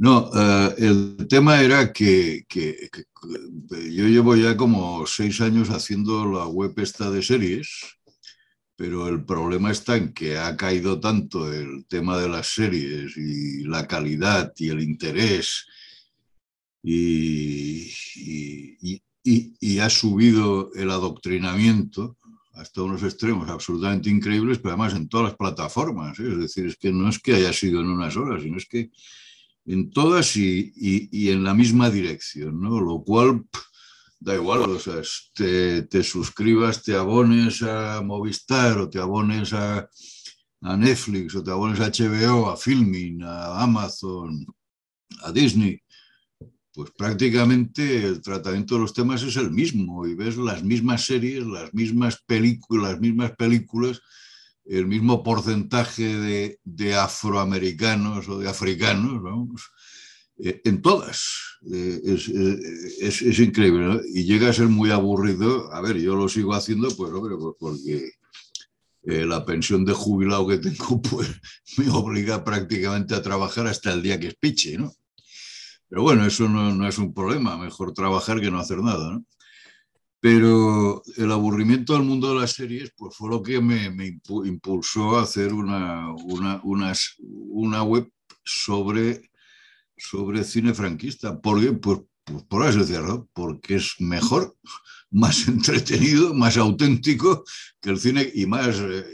No, eh, el tema era que, yo llevo ya como seis años haciendo la web esta de series, pero el problema está en que ha caído tanto el tema de las series y la calidad y el interés y, ha subido el adoctrinamiento hasta unos extremos absolutamente increíbles, pero además en todas las plataformas. ¿eh? Es decir, es que no es que haya sido en unas horas, sino es que en todas y, en la misma dirección, Lo cual da igual, o sea, te, suscribas, te abones a Movistar o te abones a, a Netflix o te abones a HBO, a Filmin, a Amazon, a Disney, pues prácticamente el tratamiento de los temas es el mismo y ves las mismas series, las mismas películas, las mismas películas el mismo porcentaje de, afroamericanos o de africanos, vamos, pues, eh, en todas. Eh, eh, es, increíble, ¿no? Y llega a ser muy aburrido. A ver, yo lo sigo haciendo, pues, hombre, pues, porque la pensión de jubilado que tengo, pues, me obliga prácticamente a trabajar hasta el día que es piche, ¿no? Pero bueno, eso no, no es un problema, mejor trabajar que no hacer nada, ¿no? Pero el aburrimiento del mundo de las series pues fue lo que me, impulsó a hacer una, una web sobre, sobre cine franquista. ¿Por qué? Pues, pues por eso cierro, porque es mejor, más entretenido, más auténtico que el cine y más eh,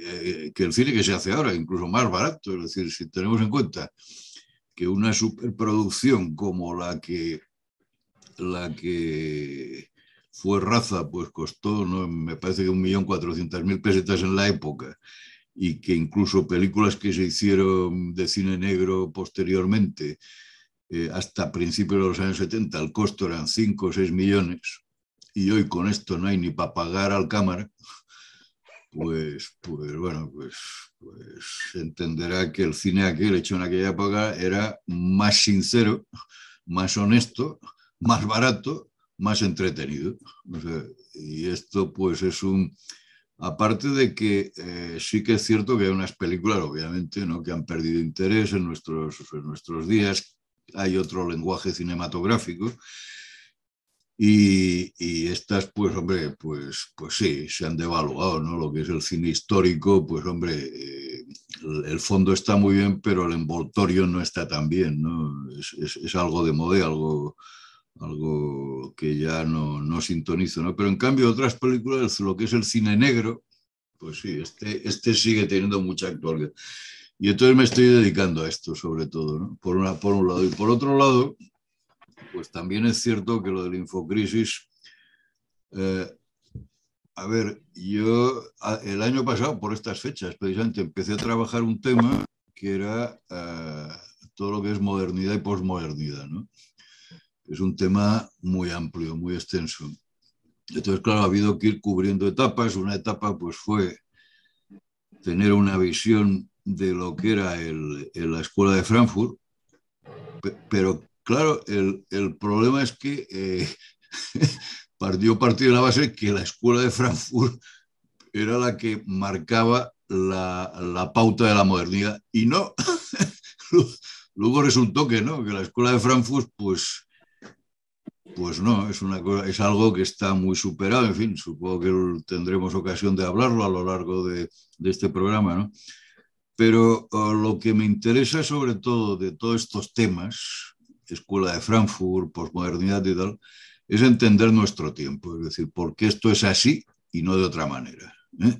eh, que el cine que se hace ahora, incluso más barato. Es decir, si tenemos en cuenta que una superproducción como la que la que fue raza, pues costó, ¿no? me parece que 1.400.000 pesetas en la época, y que incluso películas que se hicieron de cine negro posteriormente, eh, hasta principios de los años 70, el costo eran 5 o 6 millones, y hoy con esto no hay ni para pagar al cámara, pues, pues bueno, pues, pues, se entenderá que el cine aquel hecho en aquella época era más sincero, más honesto, más barato más entretenido. y esto pues es un... Aparte de que eh, sí que es cierto que hay unas películas, obviamente, ¿no? que han perdido interés en nuestros, nuestros días, hay otro lenguaje cinematográfico. Y, estas, pues, hombre, pues, pues sí, se han devaluado, ¿no? Lo que es el cine histórico, pues, hombre, eh, el fondo está muy bien, pero el envoltorio no está tan bien, ¿no? Es, es algo de moda, algo, algo que ya no, no sintonizo, ¿no? Pero en cambio otras películas, lo que es el cine negro, pues sí, este, este sigue teniendo mucha actualidad. Y entonces me estoy dedicando a esto, sobre todo, ¿no? por, una, por un lado. Y por otro lado, pues también es cierto que lo del infocrisis, eh, a ver, yo el año pasado, por estas fechas, precisamente, empecé a trabajar un tema que era eh, todo lo que es modernidad y posmodernidad, ¿no? es un tema muy amplio, muy extenso. Entonces, claro, ha habido que ir cubriendo etapas. Una etapa pues fue tener una visión de lo que era la escuela de Frankfurt, pero claro, el, problema es que eh, partió partir de la base que la escuela de Frankfurt era la que marcaba la, la pauta de la modernidad y no. Luego resultó que no, que la escuela de Frankfurt pues pues no, es, una es algo que está muy superado, en fin, supongo que tendremos ocasión de hablarlo a lo largo de, este programa, ¿no? Pero eh, lo que me interesa sobre todo de todos estos temas, escuela de Frankfurt, posmodernidad y tal, es entender nuestro tiempo, es decir, por qué esto es así y no de otra manera. ¿eh?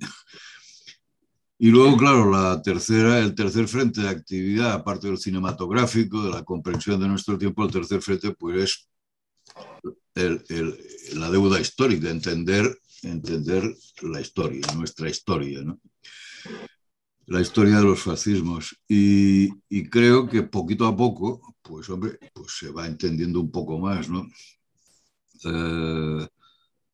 Y luego, claro, la tercera, el tercer frente de actividad, aparte del cinematográfico, de la comprensión de nuestro tiempo, el tercer frente pues es la deuda histórica, entender, entender la historia, nuestra historia, la historia de los fascismos. Y, creo que poquito a poco, pues hombre, pues se va entendiendo un poco más, eh,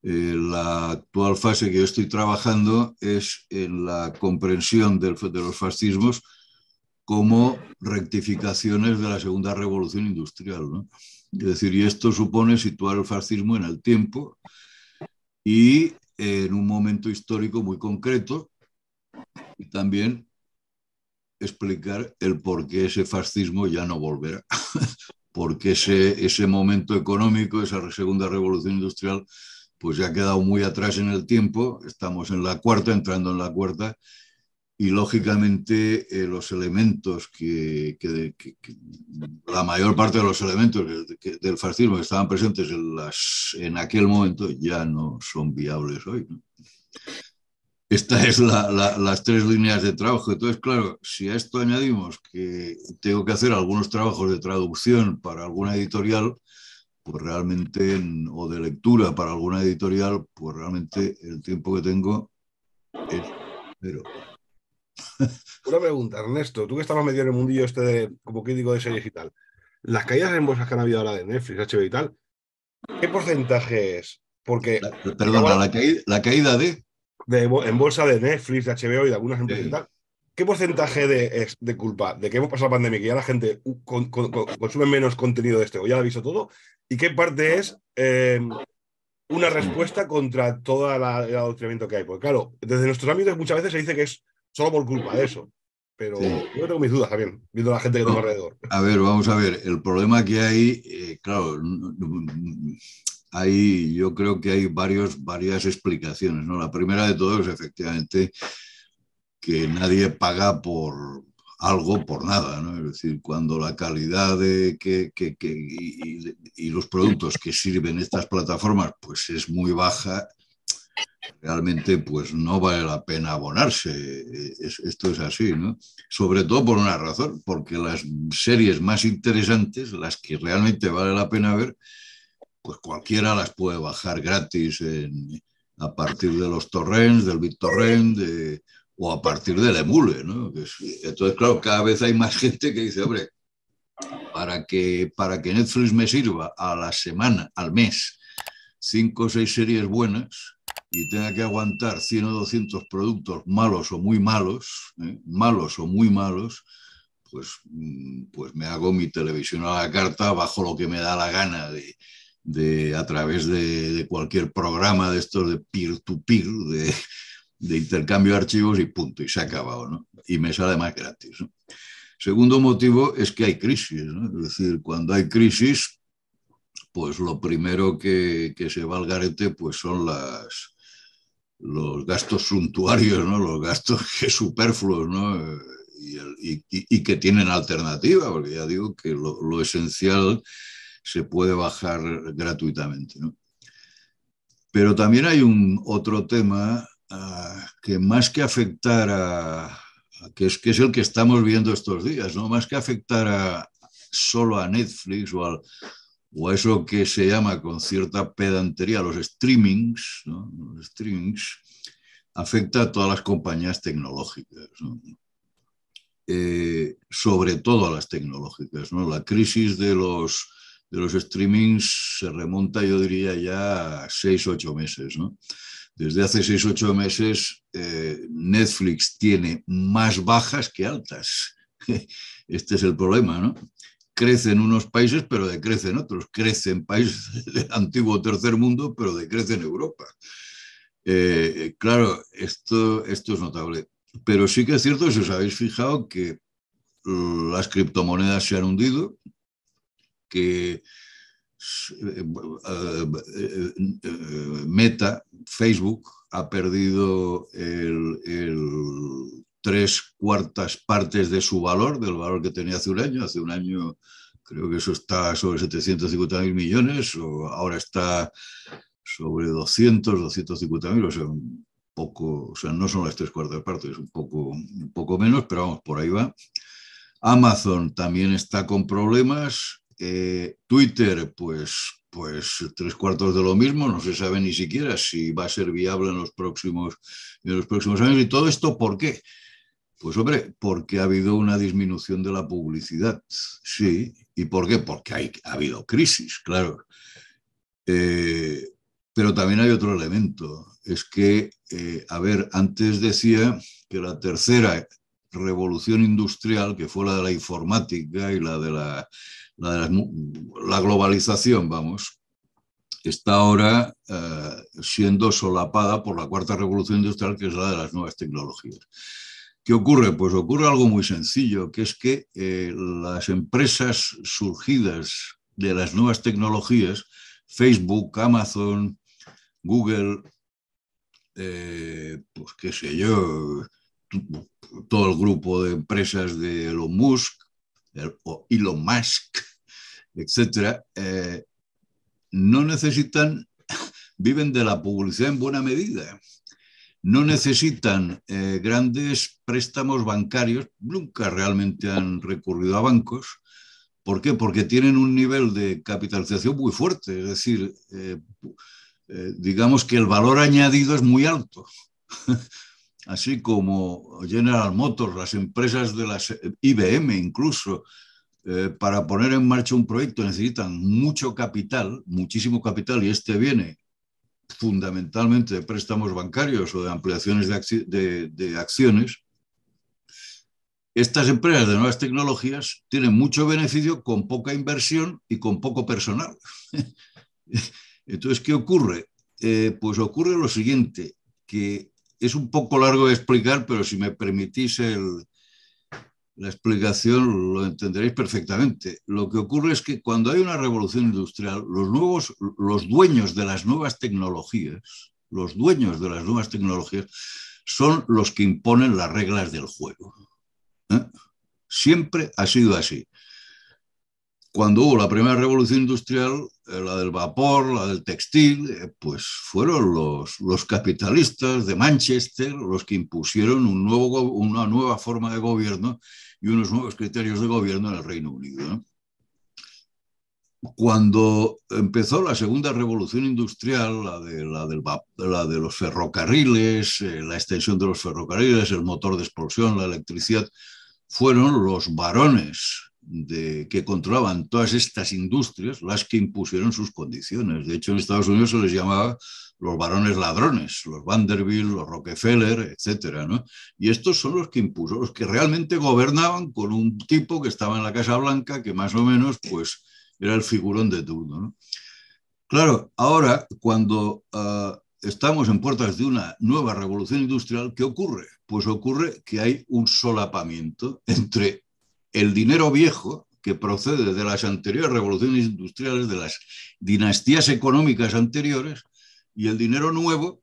eh, la actual fase que yo estoy trabajando es en la comprensión de los fascismos como rectificaciones de la segunda revolución industrial, ¿no? Es decir, y esto supone situar el fascismo en el tiempo y en un momento histórico muy concreto y también explicar el por qué ese fascismo ya no volverá, porque ese, ese momento económico, esa segunda revolución industrial, pues ya ha quedado muy atrás en el tiempo, estamos en la cuarta, entrando en la cuarta, y lógicamente eh, los elementos que, la mayor parte de los elementos del fascismo que estaban presentes en, las, en aquel momento ya no son viables hoy. Estas es las tres líneas de trabajo. Entonces, claro, si a esto añadimos que tengo que hacer algunos trabajos de traducción para alguna editorial, pues realmente, o de lectura para alguna editorial, pues realmente el tiempo que tengo es Una pregunta, Ernesto, tú que estabas metido en el mundillo este de, como crítico de series y tal, las caídas en bolsas que han habido ahora de Netflix, HBO y tal, ¿qué porcentaje es? Porque. La, la caída, de... En bolsa de Netflix, de HBO y de algunas empresas y tal. ¿Qué porcentaje de, es de culpa de que hemos pasado la pandemia y que ya la gente consume menos contenido de este o ya lo ha visto todo? ¿Y qué parte es em, una respuesta contra todo el adoctrinamiento que hay? Porque claro, desde nuestros ámbitos muchas veces se dice que es solo por culpa de eso. Pero yo tengo mis dudas también, viendo la gente que no, alrededor. A ver, vamos a ver, el problema que hay, eh, claro, hay, yo creo que hay varios, varias explicaciones. ¿no? La primera de todas es efectivamente que nadie paga por, algo por nada, Es decir, cuando la calidad que, y, los productos que sirven estas plataformas pues es muy baja, realmente pues no vale la pena abonarse. esto es así, ¿no? Sobre todo por una razón, porque las series más interesantes, las que realmente vale la pena ver, pues cualquiera las puede bajar gratis a partir de los torrents, del BitTorrent, de, o a partir del emule, ¿no? Entonces, claro, cada vez hay más gente que dice, hombre, para que, para que Netflix me sirva a la semana, al mes, cinco o seis series buenas, y tenga que aguantar 100 o 200 productos malos o muy malos, ¿eh? malos o muy malos, pues, mm, pues me hago mi televisión a la carta bajo lo que me da la gana de, a través de, cualquier programa de estos de peer-to-peer, de, intercambio de archivos y punto, y se ha acabado, ¿no? Y me sale más gratis. Segundo motivo es que hay crisis, es decir, cuando hay crisis, pues lo primero que, que se va al garete pues son las, los gastos suntuarios, ¿no? los gastos superfluos ¿no? y, que tienen alternativa, porque ya digo que lo, esencial se puede bajar gratuitamente. Pero también hay un otro tema ah, que más que afectar a, que, es, el que estamos viendo estos días, ¿no? más que afectar solo a Netflix o al, o a eso que se llama con cierta pedantería los streamings, afecta a todas las compañías tecnológicas, eh, sobre todo a las tecnológicas. ¿no? La crisis de los, streamings se remonta, yo diría, ya a seis, ocho meses. Desde hace seis, ocho meses eh, Netflix tiene más bajas que altas. Este es el problema, ¿no? crecen unos países, pero decrecen otros. Crecen países del antiguo tercer mundo, pero decrecen Europa. Eh, eh, claro, esto, esto es notable. Pero sí que es cierto, si os habéis fijado, que las criptomonedas se han hundido, que eh, Meta, Facebook, ha perdido el tres cuartas partes de su valor, del valor que tenía hace un año. Hace un año creo que eso está sobre 750 mil millones, o ahora está sobre 200, 250 mil, o sea, un poco, o sea, no son las tres cuartas partes, un poco, un poco menos, pero vamos, por ahí va. Amazon también está con problemas. Eh, Twitter, pues, pues tres cuartos de lo mismo, no se sabe ni siquiera si va a ser viable en los próximos, en los próximos años. ¿Y todo esto por qué? Pues hombre, porque ha habido una disminución de la publicidad, sí. ¿Y por qué? Porque ha habido crisis, claro. Eh, pero también hay otro elemento. Es que, eh, a ver, antes decía que la tercera revolución industrial, que fue la de la informática y la de la, la, globalización, vamos, está ahora eh, siendo solapada por la cuarta revolución industrial, que es la de las nuevas tecnologías. ¿Qué ocurre? Pues ocurre algo muy sencillo, que es que eh, las empresas surgidas de las nuevas tecnologías, Facebook, Amazon, Google, eh, pues qué sé yo, todo el grupo de empresas de Elon Musk, o Elon Musk, etcétera, eh, no necesitan, viven de la publicidad en buena medida no necesitan eh, grandes préstamos bancarios, nunca realmente han recurrido a bancos. ¿Por qué? Porque tienen un nivel de capitalización muy fuerte, es decir, eh, eh, digamos que el valor añadido es muy alto. Así como General Motors, las empresas de las IBM incluso, para poner en marcha un proyecto necesitan mucho capital, muchísimo capital, y este viene fundamentalmente de préstamos bancarios o de ampliaciones de, acciones, estas empresas de nuevas tecnologías tienen mucho beneficio con poca inversión y con poco personal. Entonces, ¿qué ocurre? Eh, pues ocurre lo siguiente, que es un poco largo de explicar, pero si me permitís el, la explicación lo entenderéis perfectamente. Lo que ocurre es que cuando hay una revolución industrial, los, nuevos, los dueños de las nuevas tecnologías, los dueños de las nuevas tecnologías, son los que imponen las reglas del juego. ¿eh? Siempre ha sido así cuando hubo la primera revolución industrial, eh, la del vapor, la del textil, eh, pues fueron los, capitalistas de Manchester los que impusieron un nuevo, una nueva forma de gobierno y unos nuevos criterios de gobierno en el Reino Unido. Cuando empezó la segunda revolución industrial, la de, la, la de los ferrocarriles, eh, la extensión de los ferrocarriles, el motor de explosión, la electricidad, fueron los varones que controlaban todas estas industrias las que impusieron sus condiciones. De hecho, en Estados Unidos se les llamaba los varones ladrones, los Vanderbilt, los Rockefeller, etc. Y estos son los que impuso, los que realmente gobernaban con un tipo que estaba en la Casa Blanca, que más o menos, pues, era el figurón de turno, Claro, ahora, cuando ah, estamos en puertas de una nueva revolución industrial, ¿qué ocurre? Pues ocurre que hay un solapamiento entre el dinero viejo que procede de las anteriores revoluciones industriales, de las dinastías económicas anteriores, y el dinero nuevo,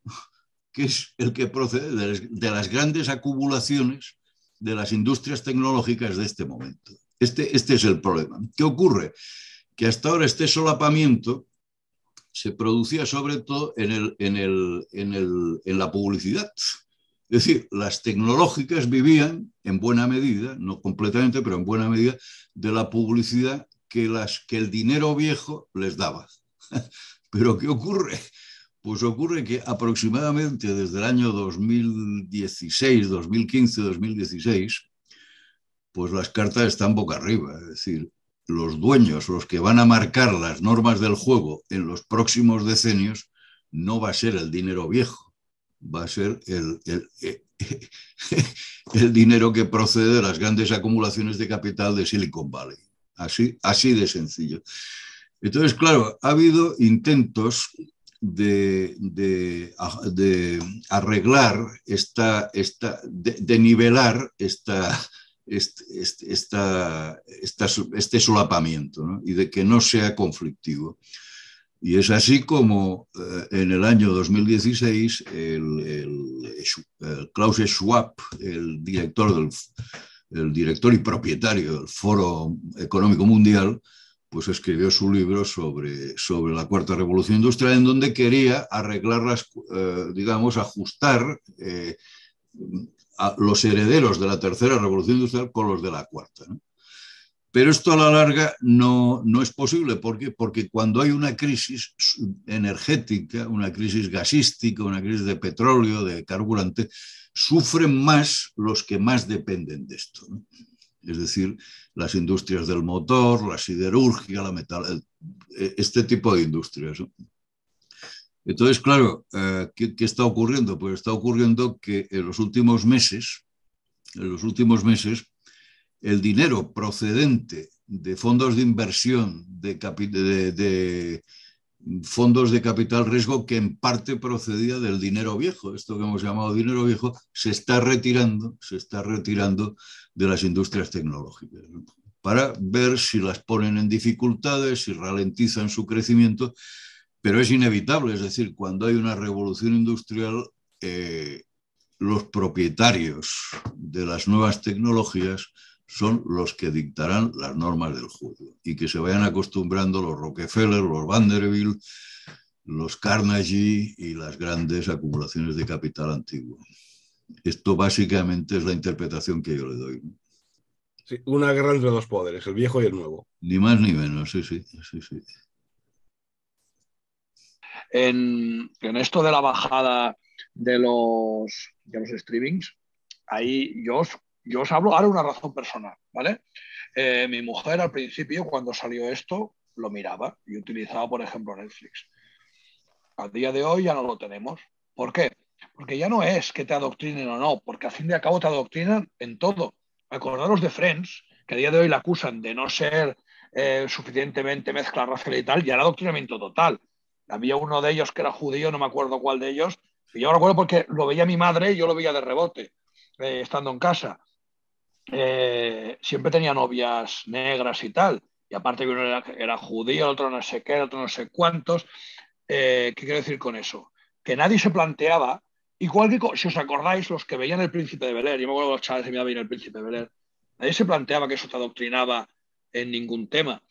que es el que procede de las, grandes acumulaciones de las industrias tecnológicas de este momento. Este, este es el problema. ¿Qué ocurre? Que hasta ahora este solapamiento se producía sobre todo en, el, en, en la publicidad es decir, las tecnológicas vivían en buena medida, no completamente, pero en buena medida, de la publicidad que, las, que el dinero viejo les daba. pero ¿qué ocurre? Pues ocurre que aproximadamente desde el año 2016, 2015, 2016, pues las cartas están boca arriba. Es decir, los dueños, los que van a marcar las normas del juego en los próximos decenios, no va a ser el dinero viejo va a ser el, dinero que procede de las grandes acumulaciones de capital de Silicon Valley. Así, así de sencillo. Entonces, claro, ha habido intentos de, arreglar esta, de, nivelar esta, este, este, este solapamiento y de que no sea conflictivo. Y es así como eh, en el año 2016 el, Klaus Schwab, el director, del, director y propietario del Foro Económico Mundial, pues escribió su libro sobre, sobre la cuarta revolución industrial, en donde quería arreglar las, eh, digamos, ajustar eh, a los herederos de la tercera revolución industrial con los de la cuarta. ¿no? Pero esto a la larga no, no es posible. ¿Por qué? Porque cuando hay una crisis energética, una crisis gasística, una crisis de petróleo, de carburante, sufren más los que más dependen de esto. Es decir, las industrias del motor, la siderurgia, la metal, eh, este tipo de industrias. Entonces, claro, eh, ¿qué, está ocurriendo? Pues está ocurriendo que en los últimos meses, en los últimos meses, el dinero procedente de fondos de inversión, de, fondos de capital riesgo que en parte procedía del dinero viejo, esto que hemos llamado dinero viejo, se está retirando, se está retirando de las industrias tecnológicas para ver si las ponen en dificultades, si ralentizan su crecimiento, pero es inevitable, es decir, cuando hay una revolución industrial, eh, los propietarios de las nuevas tecnologías son los que dictarán las normas del juego y que se vayan acostumbrando los Rockefeller, los Vanderbilt, los Carnegie y las grandes acumulaciones de capital antiguo. Esto básicamente es la interpretación que yo le doy. Sí, una guerra entre dos poderes, el viejo y el nuevo. Ni más ni menos, sí, sí, sí, sí. En, esto de la bajada de los, de los streamings, ahí yo os yo os hablo ahora una razón personal, ¿vale? Eh, mi mujer al principio, cuando salió esto, lo miraba y utilizaba, por ejemplo, Netflix. Al día de hoy ya no lo tenemos. ¿Por qué? Porque ya no es que te adoctrinen o no, porque a fin de cabo te adoctrinan en todo. Acordaros de Friends, que a día de hoy la acusan de no ser eh, suficientemente mezcla racial y tal, ya era adoctrinamiento total. Había uno de ellos que era judío, no me acuerdo cuál de ellos, y yo lo recuerdo porque lo veía mi madre yo lo veía de rebote, eh, estando en casa. Eh, siempre tenía novias negras y tal. Y aparte que uno era, judío, el otro no sé qué, el otro no sé cuántos. Eh, ¿Qué quiero decir con eso? Que nadie se planteaba, igual que si os acordáis, los que veían el príncipe de Beler, yo me acuerdo de los chavales que me veían el príncipe de Beler, nadie se planteaba que eso te adoctrinaba en ningún tema,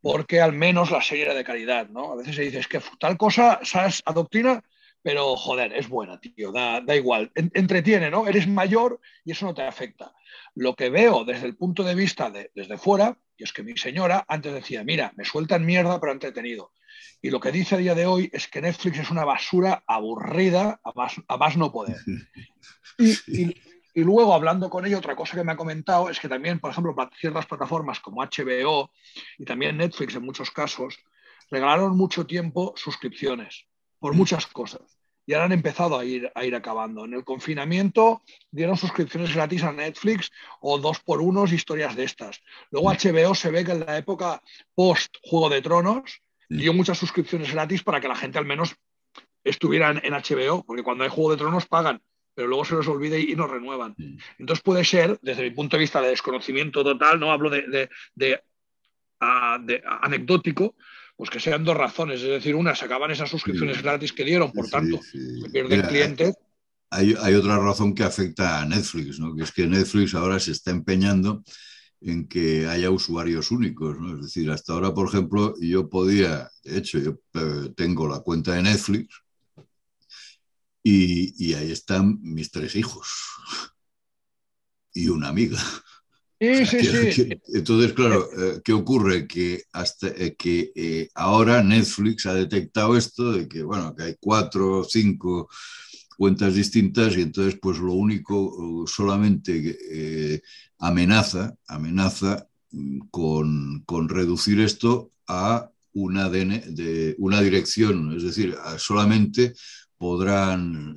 porque al menos la serie era de calidad, ¿no? A veces se dice, es que tal cosa, ¿sabes? Adoctrina pero joder, es buena, tío, da, da igual, entretiene, ¿no? Eres mayor y eso no te afecta. Lo que veo desde el punto de vista de, desde fuera, y es que mi señora antes decía, mira, me sueltan mierda, pero entretenido. Y lo que dice a día de hoy es que Netflix es una basura aburrida, a más, no poder. Y, y, luego, hablando con ella, otra cosa que me ha comentado es que también, por ejemplo, ciertas plataformas como HBO y también Netflix en muchos casos, regalaron mucho tiempo suscripciones por muchas cosas. Y ahora han empezado a ir, a ir acabando. En el confinamiento dieron suscripciones gratis a Netflix o dos por unos, historias de estas. Luego HBO se ve que en la época post Juego de Tronos dio muchas suscripciones gratis para que la gente al menos estuviera en, HBO, porque cuando hay Juego de Tronos pagan pero luego se los olvida y, no renuevan. Mm. Entonces puede ser, desde mi punto de vista de desconocimiento total, no hablo de, de, de ah, ah, anecdótico, pues que sean dos razones. Es decir, una, se acaban esas suscripciones gratis que dieron, por tanto, se pierden clientes. Hay, otra razón que afecta a Netflix, ¿no? que es que Netflix ahora se está empeñando en que haya usuarios únicos. ¿no? Es decir, hasta ahora, por ejemplo, yo podía, de hecho, yo eh, tengo la cuenta de Netflix y ahí están mis tres hijos y una amiga. Entonces, claro, eh, ¿qué ocurre? Que, hasta, eh, que eh, ahora Netflix ha detectado esto de que, bueno, que hay cuatro o cinco cuentas distintas y entonces, pues lo único uh, solamente amenaza, amenaza mm, con, reducir esto a una, dirección, es decir, solamente podrán,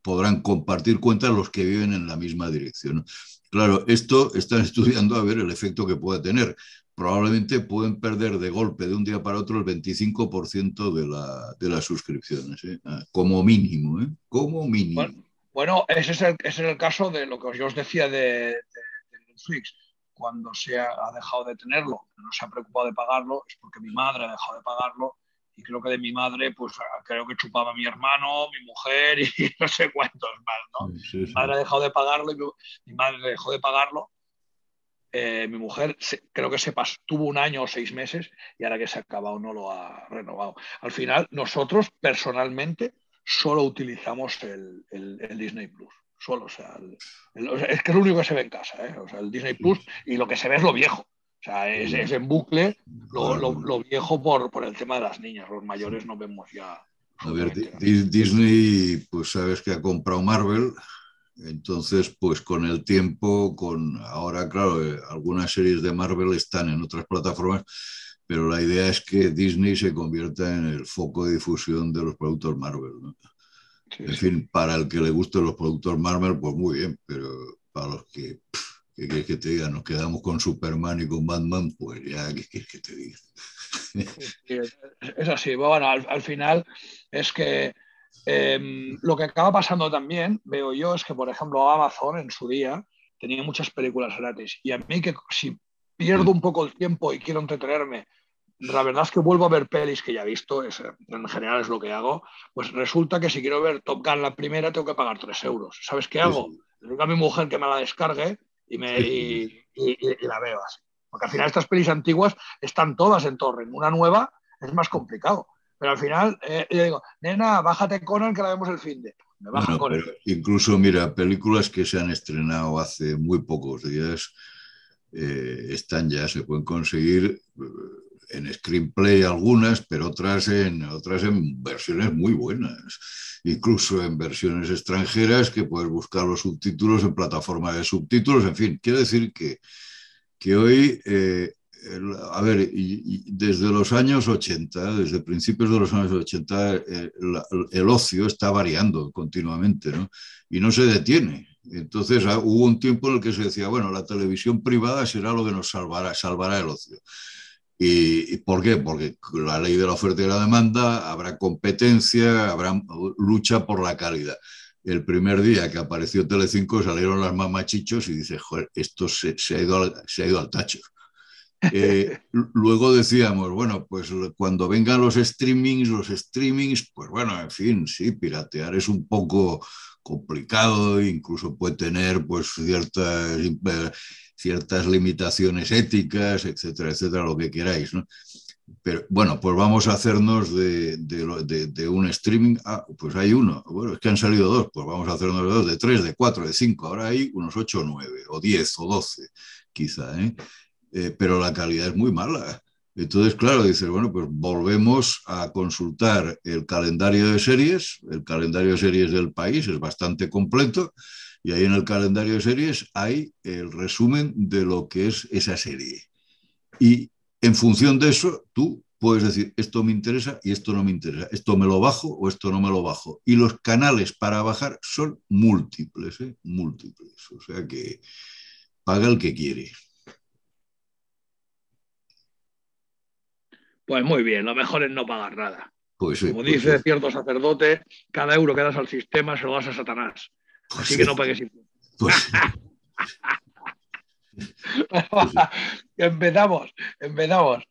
podrán compartir cuentas los que viven en la misma dirección. Claro, esto están estudiando a ver el efecto que pueda tener. Probablemente pueden perder de golpe de un día para otro el 25% de, la, de las suscripciones, ¿eh? ah, como mínimo, ¿eh? como mínimo. Bueno, ese, es el, caso de lo que yo os decía de, Netflix. Cuando se ha, dejado de tenerlo, no se ha preocupado de pagarlo, es porque mi madre ha dejado de pagarlo y creo que de mi madre, pues ah, creo que chupaba a mi hermano, mi mujer y no sé cuántos más, ¿no? Mi madre ha dejado de pagarlo, mi, madre dejó de pagarlo. Eh, mi mujer creo que se pasó, tuvo un año o seis meses y ahora que se ha acabado no lo ha renovado. Al final, nosotros personalmente solo utilizamos el, el, Disney Plus. Solo, o sea, es que es lo único que se ve en casa, ¿eh? o sea, el Disney Plus y lo que se ve es lo viejo. O sea, es, en bucle lo, viejo por, por, el tema de las niñas. Los mayores no vemos ya. Disney, pues sabes que ha comprado Marvel. Entonces, pues con el tiempo, con ahora, claro, eh, algunas series de Marvel están en otras plataformas, pero la idea es que Disney se convierta en el foco de difusión de los productos Marvel. en fin, para el que le gusten los productos Marvel, pues muy bien, pero para los que ¿Qué quieres que te diga? Nos quedamos con Superman y con Batman, pues ya, ¿qué quieres que te diga? es así, bueno, al, final es que em, lo que acaba pasando también, veo yo, es que, por ejemplo, Amazon en su día tenía muchas películas gratis. Y a mí que si pierdo un poco el tiempo y quiero entretenerme, la verdad es que vuelvo a ver pelis que ya he visto, en general es lo que hago, pues resulta que si quiero ver Top Gun la primera tengo que pagar 3 euros. ¿Sabes qué hago? Le a mi mujer que me la descargue y, me, y, la veo así. Porque al final estas pelis antiguas están todas en torre. Una nueva es más complicado. Pero al final, eh, yo digo, nena, bájate con el que la vemos el fin de. Me baja Incluso, mira, películas que se han estrenado hace muy pocos días eh, están ya, se pueden conseguir. Eh, en screenplay algunas, pero otras en, otras en versiones muy buenas, incluso en versiones extranjeras que puedes buscar los subtítulos en plataformas de subtítulos, en fin, quiero decir que, que hoy, eh, a ver, y, desde los años 80, desde principios de los años 80, el, eh, el ocio está variando continuamente, ¿no? Y no se detiene, entonces ah, hubo un tiempo en el que se decía, bueno, la televisión privada será lo que nos salvará, salvará el ocio. ¿Y por qué? Porque la ley de la oferta y la demanda, habrá competencia, habrá lucha por la calidad. El primer día que apareció Telecinco salieron las mamachichos y dice, joder, esto ha, ido se ha ido al tacho. Eh, luego decíamos, bueno, pues cuando vengan los streamings, los streamings, pues bueno, en fin, sí, piratear es un poco complicado, incluso puede tener pues ciertas, eh, ciertas limitaciones éticas, etcétera, etcétera, lo que queráis, ¿no? Pero bueno, pues vamos a hacernos de, un streaming. Ah, pues hay uno. Bueno, es que han salido dos. Pues vamos a hacernos de dos, de tres, de cuatro, de cinco. Ahora hay unos ocho, nueve, o diez, o doce, quizá. ¿eh? Eh, pero la calidad es muy mala. Entonces, claro, dices, bueno, pues volvemos a consultar el calendario de series. El calendario de series del país es bastante completo y ahí en el calendario de series hay el resumen de lo que es esa serie. Y en función de eso, tú puedes decir, esto me interesa y esto no me interesa, esto me lo bajo o esto no me lo bajo. Y los canales para bajar son múltiples, ¿eh? múltiples. O sea que paga el que quiere. Pues muy bien, lo mejor es no pagar nada. Pues Como pues dice cierto sacerdote, cada euro que das al sistema se lo das a Satanás. Pues Así que no pagues impuestos. empezamos, empezamos.